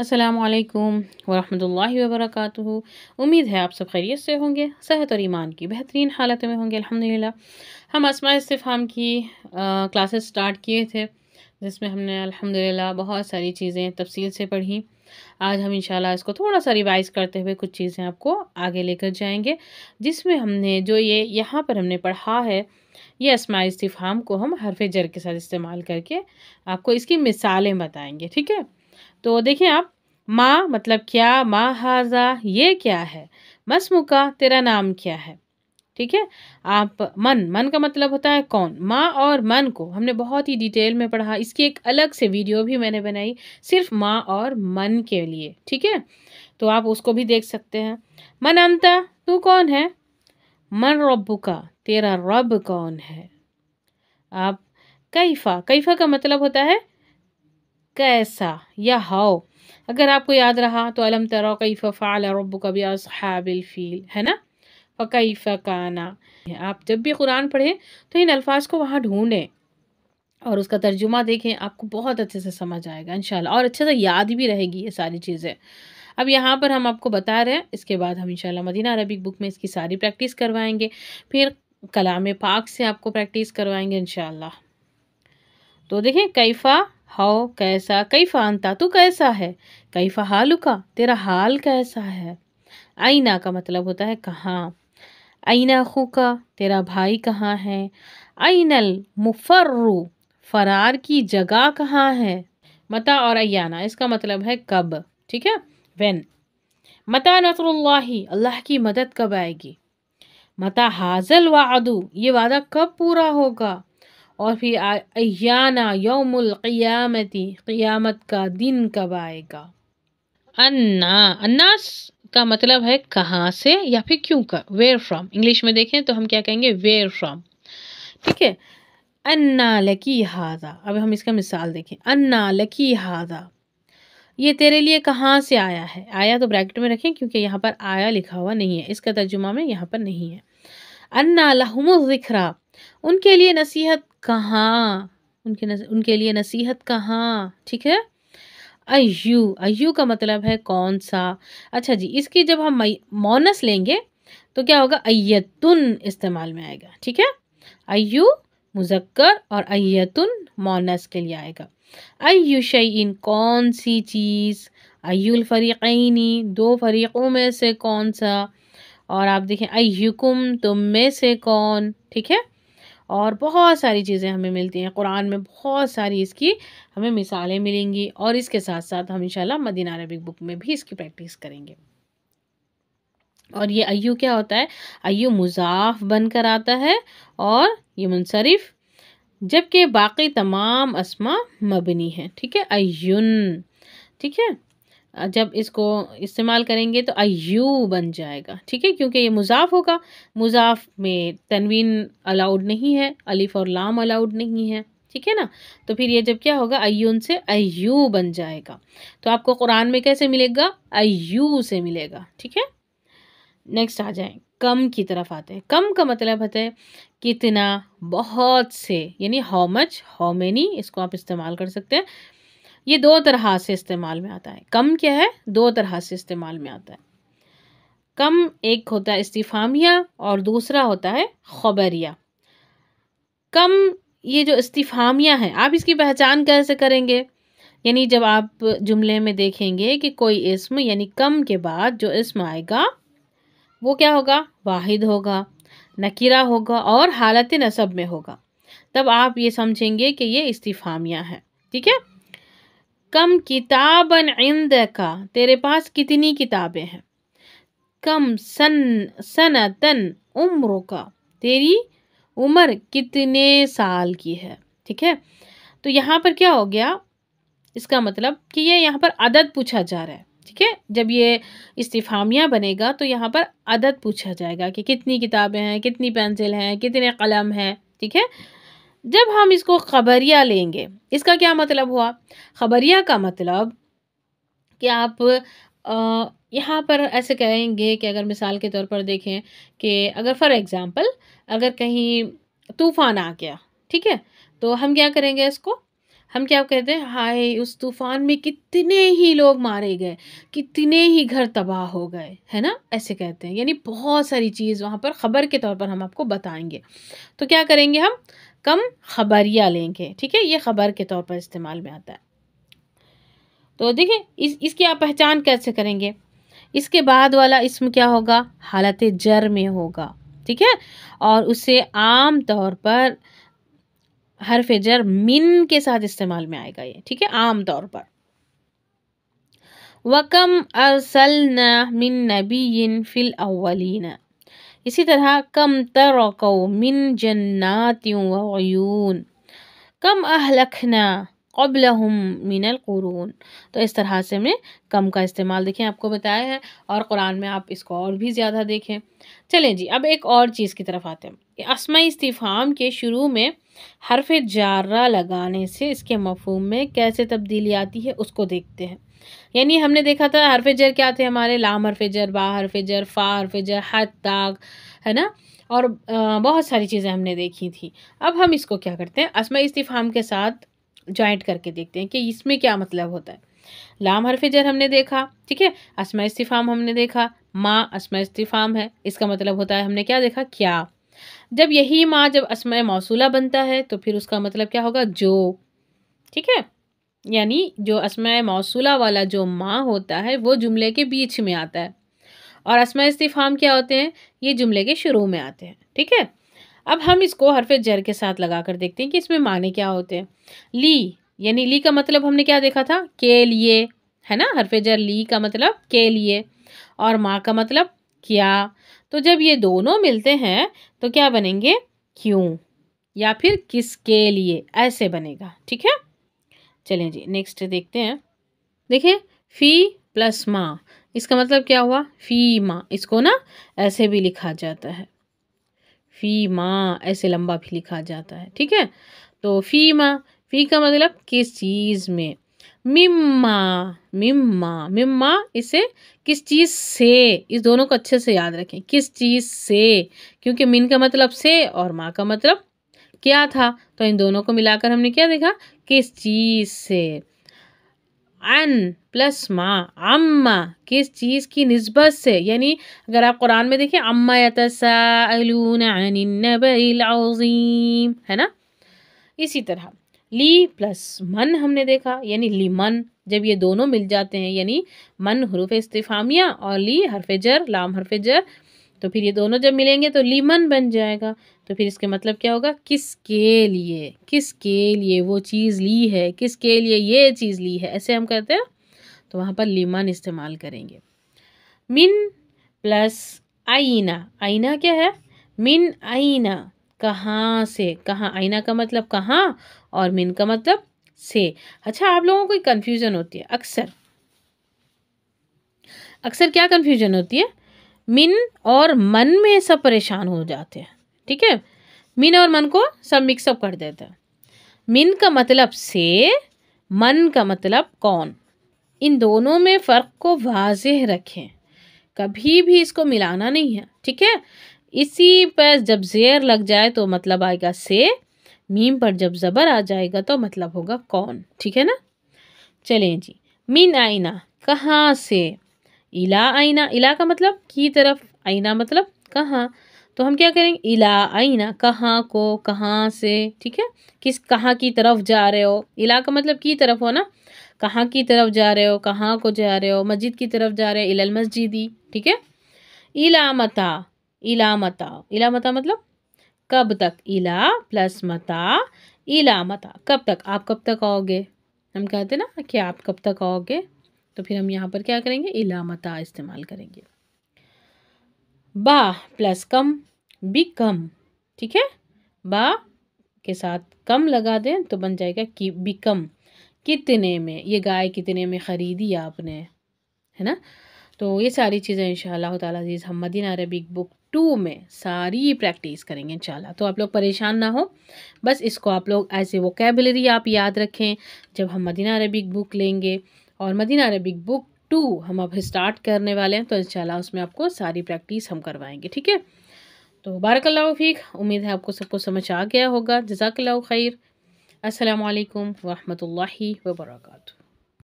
असलकम वरहमल वबरक उम्मीद है आप सब खैरियत से होंगे सेहत और ईमान की बेहतरीन हालत में होंगे अल्हम्दुलिल्लाह हम आसमा इस्तेफ़ाम की क्लासेस स्टार्ट किए थे जिसमें हमने अल्हम्दुलिल्लाह बहुत सारी चीज़ें तफसील से पढ़ी आज हम इंशाल्लाह इसको थोड़ा सा रिवाइज़ करते हुए कुछ चीज़ें आपको आगे लेकर जाएंगे जिसमें हमने जो ये यहाँ पर हमने पढ़ा है ये असमा इस्तेफ़ाम को हम हरफ जर के साथ इस्तेमाल करके आपको इसकी मिसालें बताएँगे ठीक है तो देखें आप माँ मतलब क्या माँ हाजा ये क्या है मसमुका तेरा नाम क्या है ठीक है आप मन मन का मतलब होता है कौन माँ और मन को हमने बहुत ही डिटेल में पढ़ा इसकी एक अलग से वीडियो भी मैंने बनाई सिर्फ माँ और मन के लिए ठीक है तो आप उसको भी देख सकते हैं मन अंता तू कौन है मन रब्बू का तेरा रब कौन है आप कैफा कैफा का मतलब होता है कैसा या हाओ अगर आपको याद रहा तो अलम तरा कई फ़ाल रब कभी फील है ना फ़कई फ़काना आप जब भी कुरान पढ़ें तो इन अल्फाज को वहाँ ढूँढें और उसका तर्जुमा देखें आपको बहुत अच्छे से समझ आएगा इन और अच्छे से याद भी रहेगी ये सारी चीज़ें अब यहाँ पर हम आपको बता रहे हैं इसके बाद हम इंशाल्लाह मदीना अरबिक बुक में इसकी सारी प्रैक्टिस करवाएंगे फिर कलाम पाक से आपको प्रैक्टिस करवाएंगे इन तो देखें कैफ़ा हाओ कैसा कैफा अंता तू कैसा है कैफा हालू का तेरा हाल कैसा है आईना का मतलब होता है कहाँ आईना खू का तेरा भाई कहाँ है आइनल मुफर्रु फरार की जगह कहाँ है मता और अयाना इसका मतलब है कब ठीक है वेन मता नसरुल्लाही अल्लाह की मदद कब आएगी मता हाजल वादू ये वादा कब पूरा होगा और फिर अयाना यौमुल क़ियामत का दिन कब आएगा अन्ना अन्नास का मतलब है कहाँ से या फिर क्यों का वेयर फ्राम इंग्लिश में देखें तो हम क्या कहेंगे वेयर फ्राम ठीक है अन्ना लकी हादा अब हम इसका मिसाल देखें अन्ना लकी हादा ये तेरे लिए कहाँ से आया है आया तो ब्रैकेट में रखें क्योंकि यहाँ पर आया लिखा हुआ नहीं है इसका तर्जुमा में यहाँ पर नहीं है अन्ना लहमुजिखरा उनके लिए नसीहत कहाँ उनके नस, उनके लिए नसीहत कहाँ ठीक है अयू अयू का मतलब है कौन सा अच्छा जी इसकी जब हम मोनस लेंगे तो क्या होगा अयतुन इस्तेमाल में आएगा ठीक है अयू मुजक्कर और अयतुन मोनस के लिए आएगा अयु कौन सी चीज़ अयुल फरीक़ैनी दो फरीक़ों में से कौन सा और आप देखें अयुकुम तुम में से कौन ठीक है और बहुत सारी चीज़ें हमें मिलती हैं कुरान में बहुत सारी इसकी हमें मिसालें मिलेंगी और इसके साथ साथ हम इंशाल्लाह मदीना अरबिक बुक में भी इसकी प्रैक्टिस करेंगे और ये अयु क्या होता है अयु मुजाफ बनकर आता है और ये मुनसरफ जबकि बाकी तमाम असमा मबनी हैं ठीक है अयुन ठीक है जब इसको इस्तेमाल करेंगे तो अयू बन जाएगा ठीक है क्योंकि ये मुजाफ होगा मुजाफ में तनवीन अलाउड नहीं है अलिफ और लाम अलाउड नहीं है ठीक है ना तो फिर ये जब क्या होगा अयून से अयू बन जाएगा तो आपको कुरान में कैसे मिलेगा अयू से मिलेगा ठीक है नेक्स्ट आ जाए कम की तरफ आते हैं कम का मतलब होता है कितना बहुत से यानी हाउ मच हाउ मैनी इसको आप इस्तेमाल कर सकते हैं ये दो तरह से इस्तेमाल में आता है कम क्या है दो तरह से इस्तेमाल में आता है कम एक होता है इस्तीफामिया और दूसरा होता है खबरिया कम ये जो इस्तीफामिया है आप इसकी पहचान कैसे करेंगे यानी जब आप जुमले में देखेंगे कि कोई इसम यानी कम के बाद जो इसम आएगा वो क्या होगा वाहिद होगा नकीरा होगा और हालत नसब में होगा तब आप ये समझेंगे कि ये इस्तीफामिया है ठीक है कम किताबन इंद का तेरे पास कितनी किताबें हैं कम सन सनतन उम्र का तेरी उम्र कितने साल की है ठीक है तो यहाँ पर क्या हो गया इसका मतलब कि ये यह यहाँ पर अदद पूछा जा रहा है ठीक है जब ये इस्तीफामिया बनेगा तो यहाँ पर अदद पूछा जाएगा कि कितनी किताबें हैं कितनी पेंसिल हैं कितने कलम हैं ठीक है जब हम इसको खबरिया लेंगे इसका क्या मतलब हुआ खबरिया का मतलब कि आप आ, यहाँ पर ऐसे कहेंगे कि अगर मिसाल के तौर पर देखें कि अगर फॉर एग्ज़ाम्पल अगर कहीं तूफ़ान आ गया ठीक है तो हम क्या करेंगे इसको हम क्या कहते हैं हाय उस तूफ़ान में कितने ही लोग मारे गए कितने ही घर तबाह हो गए है ना ऐसे कहते हैं यानी बहुत सारी चीज़ वहाँ पर ख़बर के तौर पर हम आपको बताएंगे तो क्या करेंगे हम कम खबरिया लेंगे ठीक है ये खबर के तौर पर इस्तेमाल में आता है तो देखिए इस इसकी आप पहचान कैसे करेंगे इसके बाद वाला इसम क्या होगा हालत जर में होगा ठीक है और उसे आम तौर पर हरफ जर मिन के साथ इस्तेमाल में आएगा ये ठीक है आम तौर पर वकम अरसल मिन नबी फिल अवलिन इसी तरह कम तर मिन जन्नातियों वयून कम अहलखना कबल हम मिनल क़ुरून तो इस तरह से हमने कम का इस्तेमाल देखें आपको बताया है और कुरान में आप इसको और भी ज़्यादा देखें चलें जी अब एक और चीज़ की तरफ आते हैं असमा इस्तीफ़ाम के शुरू में हरफ जारा लगाने से इसके मफहम में कैसे तब्दीली आती है उसको देखते हैं यानी हमने देखा था हरफ क्या थे हमारे लाम हरफ जर बा हरफ फा हरफ हत हद ताग है ना और बहुत सारी चीज़ें हमने देखी थी अब हम इसको क्या करते हैं असम इस्तीफ़ाम के साथ जॉइंट करके देखते हैं कि इसमें क्या मतलब होता है लाम हरफ हमने देखा ठीक है असम इस्तीफ़ाम हमने देखा माँ असम इस्तीफ़ाम है इसका मतलब होता है हमने क्या देखा क्या जब यही माँ जब असम मौसूला बनता है तो फिर उसका मतलब क्या होगा जो ठीक है यानी जो असमय मौसूला वाला जो माँ होता है वो जुमले के बीच में आता है और असमय इस्तीफ़ाम क्या होते हैं ये जुमले के शुरू में आते हैं ठीक है अब हम इसको हरफ जर के साथ लगा कर देखते हैं कि इसमें माने क्या होते हैं ली यानी ली का मतलब हमने क्या देखा था के लिए है ना हरफ जर ली का मतलब के लिए और माँ का मतलब क्या तो जब ये दोनों मिलते हैं तो क्या बनेंगे क्यों या फिर किसके लिए ऐसे बनेगा ठीक है चलें जी नेक्स्ट देखते हैं देखिए फी प्लस माँ इसका मतलब क्या हुआ फी माँ इसको ना ऐसे भी लिखा जाता है फी माँ ऐसे लंबा भी लिखा जाता है ठीक है तो फी माँ फी का मतलब किस चीज़ में मिम्मा मिम्मा मिम्मा इसे किस चीज़ से इस दोनों को अच्छे से याद रखें किस चीज़ से क्योंकि मिन का मतलब से और माँ का मतलब क्या था तो इन दोनों को मिलाकर हमने क्या देखा किस चीज़ से अन प्लस माँ अम्मा किस चीज़ की नस्बत से यानी अगर आप कुरान में देखें अम्मा यतसाअलूनबीम है ना इसी तरह ली प्लस मन हमने देखा यानी ली मन जब ये दोनों मिल जाते हैं यानी मन हरूफ इस्तफ़ामिया और ली हरफ जर लाम हरफ जर तो फिर ये दोनों जब मिलेंगे तो लीमन बन जाएगा तो फिर इसके मतलब क्या होगा किसके लिए किसके लिए वो चीज़ ली है किसके लिए ये चीज़ ली है ऐसे हम कहते हैं तो वहाँ पर लिमन इस्तेमाल करेंगे मिन प्लस आईना आईना क्या है मिन आईना कहाँ से कहाँ आईना का मतलब कहाँ और मिन का मतलब से अच्छा आप लोगों को कन्फ्यूज़न होती है अक्सर अक्सर क्या कन्फ्यूजन होती है मिन और मन में सब परेशान हो जाते हैं ठीक है मिन और मन को सब मिक्सअप कर देते हैं मिन का मतलब से मन का मतलब कौन इन दोनों में फ़र्क को वाजह रखें कभी भी इसको मिलाना नहीं है ठीक है इसी पर जब जेर लग जाए तो मतलब आएगा से मीम पर जब ज़बर आ जाएगा तो मतलब होगा कौन ठीक है ना चलें जी मीन आईना कहाँ से इला आईना इला का मतलब की तरफ आईना मतलब कहाँ तो हम क्या करेंगे इला आईना कहाँ को कहाँ से ठीक है किस कहाँ की तरफ जा रहे हो इला का मतलब की तरफ हो ना कहाँ की तरफ जा रहे हो कहाँ को जा रहे हो मस्जिद की तरफ जा रहे हो इलाल मस्जिदी ठीक है इला मता इला मता इला मता मतलब कब तक इला प्लस मता इला मता कब तक आप कब तक आओगे हम कहते ना कि आप कब तक आओगे तो फिर हम यहाँ पर क्या करेंगे इला मता इस्तेमाल करेंगे बा प्लस कम बिकम ठीक है बा के साथ कम लगा दें तो बन जाएगा कि बी कम कितने में ये गाय कितने में ख़रीदी आपने है ना तो ये सारी चीज़ें इन तजीज़ हम मदीना अरबिक बुक टू में सारी प्रैक्टिस करेंगे इंशाल्लाह तो आप लोग परेशान ना हो बस इसको आप लोग ऐसे वो कैबलरी आप याद रखें जब हम मदीना अरबिक बुक लेंगे और मदीना अरबिक बुक टू हम अब स्टार्ट करने वाले हैं तो इंशाल्लाह उसमें आपको सारी प्रैक्टिस हम करवाएंगे ठीक है तो बारकल्ला फ़ीक उम्मीद है आपको सबको समझ आ गया होगा जजाकल्ला खैर असलकम वरहमल वर्का